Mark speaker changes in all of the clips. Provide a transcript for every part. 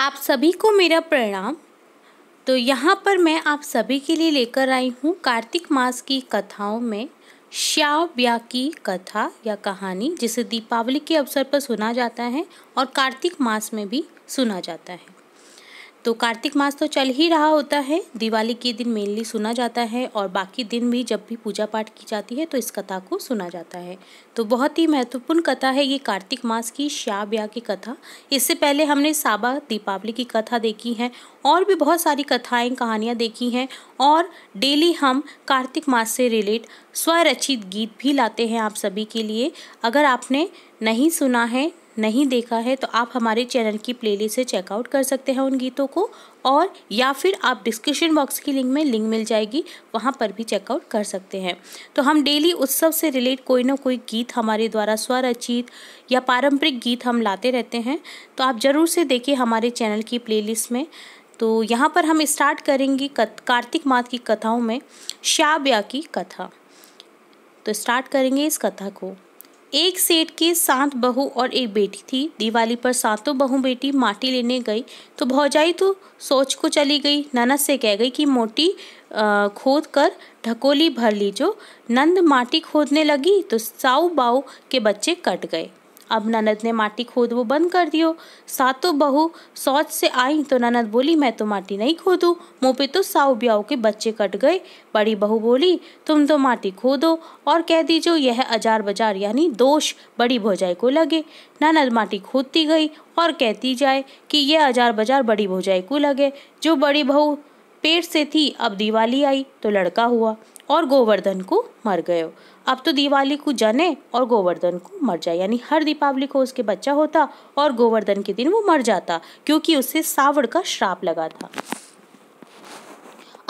Speaker 1: आप सभी को मेरा प्रणाम तो यहाँ पर मैं आप सभी के लिए लेकर आई हूँ कार्तिक मास की कथाओं में श्याव्या की कथा या कहानी जिसे दीपावली के अवसर पर सुना जाता है और कार्तिक मास में भी सुना जाता है तो कार्तिक मास तो चल ही रहा होता है दिवाली के दिन मेनली सुना जाता है और बाकी दिन भी जब भी पूजा पाठ की जाती है तो इस कथा को सुना जाता है तो बहुत ही महत्वपूर्ण कथा है ये कार्तिक मास की श्या ब्याह की कथा इससे पहले हमने साबा दीपावली की कथा देखी है और भी बहुत सारी कथाएं कहानियाँ देखी हैं और डेली हम कार्तिक मास से रिलेट स्वरचित गीत भी लाते हैं आप सभी के लिए अगर आपने नहीं सुना है नहीं देखा है तो आप हमारे चैनल की प्लेलिस्ट से चेकआउट कर सकते हैं उन गीतों को और या फिर आप डिस्क्रिप्शन बॉक्स की लिंक में लिंक मिल जाएगी वहाँ पर भी चेकआउट कर सकते हैं तो हम डेली उत्सव से रिलेट कोई ना कोई गीत हमारे द्वारा स्वरचित या पारंपरिक गीत हम लाते रहते हैं तो आप ज़रूर से देखिए हमारे चैनल की प्ले में तो यहाँ पर हम स्टार्ट करेंगे कार्तिक माथ की कथाओं में श्याब्या की कथा तो स्टार्ट करेंगे इस कथा को एक सेठ के सात बहू और एक बेटी थी दिवाली पर सातों बहू बेटी माटी लेने गई तो भौजाई तो सोच को चली गई ननद से कह गई कि मोटी खोद कर ढकोली भर लीजो नंद माटी खोदने लगी तो साऊ बाऊ के बच्चे कट गए अब ननद ने माटी खोदवो बंद कर दियो सातो बहू सोच से आई तो ननद बोली मैं तो माटी नहीं खोदूँ मुँह पे तो साऊ ब्याऊ के बच्चे कट गए बड़ी बहू बोली तुम तो माटी खोदो और कह दीजो यह अजार बाजार यानी दोष बड़ी भौजाई को लगे ननद माटी खोदती गई और कहती जाए कि यह अजार बाजार बड़ी भौजाई को लगे जो बड़ी बहू पेट से थी अब दिवाली आई तो लड़का हुआ और गोवर्धन को मर गयो अब तो दिवाली को जने और गोवर्धन को मर जाए यानी हर दीपावली को उसके बच्चा होता और गोवर्धन के दिन वो मर जाता क्योंकि उससे सावड़ का श्राप लगा था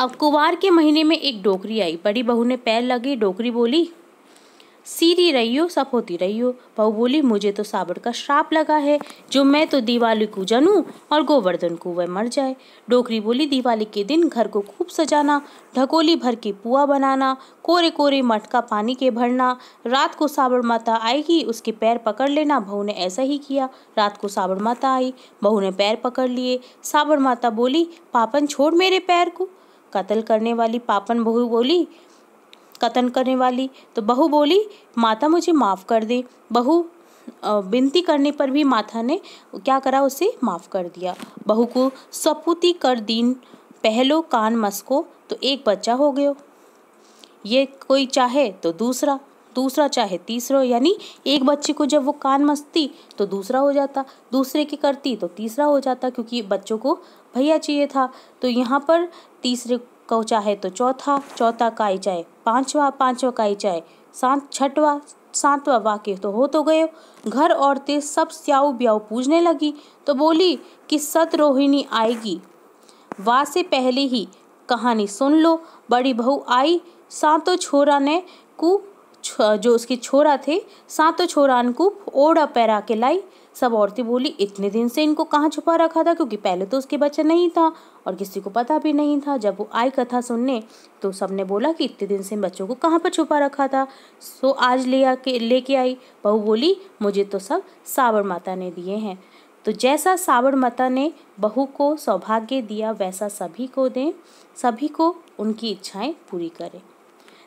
Speaker 1: अब कुवार के महीने में एक डोकरी आई बड़ी बहू ने पैर लगी डोकरी बोली सीधी रहियो सब होती रहियो बहू बोली मुझे तो साबर का श्राप लगा है जो मैं तो दिवाली को जनूँ और गोवर्धन को वह मर जाए डोकरी बोली दिवाली के दिन घर को खूब सजाना ढकोली भर के पुआ बनाना कोरे कोरे मटका पानी के भरना रात को साबर माता आएगी उसके पैर पकड़ लेना बहू ने ऐसा ही किया रात को साबर माता आई बहू ने पैर पकड़ लिए साबर माता बोली पापन छोड़ मेरे पैर को कत्ल करने वाली पापन बहू बोली कथन करने वाली तो बहू बोली माता मुझे माफ़ कर दे बहू विनती करने पर भी माता ने क्या करा उसे माफ़ कर दिया बहू को सपूती कर दीन पहलो कान मस्को तो एक बच्चा हो गयो ये कोई चाहे तो दूसरा दूसरा चाहे तीसरा यानी एक बच्चे को जब वो कान मस्ती तो दूसरा हो जाता दूसरे की करती तो तीसरा हो जाता क्योंकि बच्चों को भैया चाहिए था तो यहाँ पर तीसरे कौ चाहे तो चौथा चौथा का ही चाहे पांचवा पांचवा का ही चाहे सात छठवा सातवा वाक्य तो हो तो गयो घर औरतें सब स्याऊ ब्याऊ पूजने लगी तो बोली कि सतरोहिणी आएगी वाह से पहले ही कहानी सुन लो बड़ी बहू आई सातों छोरा ने कु जो उसकी छोरा थे सातों छोरान को ओढ़ा पैरा के लाई सब औरतें बोली इतने दिन से इनको कहाँ छुपा रखा था क्योंकि पहले तो उसके बच्चा नहीं था और किसी को पता भी नहीं था जब वो आई कथा सुनने तो सबने बोला कि इतने दिन से इन बच्चों को कहाँ पर छुपा रखा था सो आज ले आके लेके आई बहू बोली मुझे तो सब सावर माता ने दिए हैं तो जैसा सावर माता ने बहू को सौभाग्य दिया वैसा सभी को दें सभी को उनकी इच्छाएं पूरी करें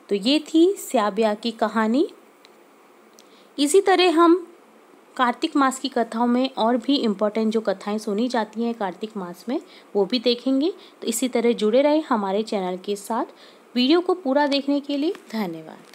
Speaker 1: तो ये थी स्याब्या की कहानी इसी तरह हम कार्तिक मास की कथाओं में और भी इम्पोर्टेंट जो कथाएं सुनी जाती हैं कार्तिक मास में वो भी देखेंगे तो इसी तरह जुड़े रहे हमारे चैनल के साथ वीडियो को पूरा देखने के लिए धन्यवाद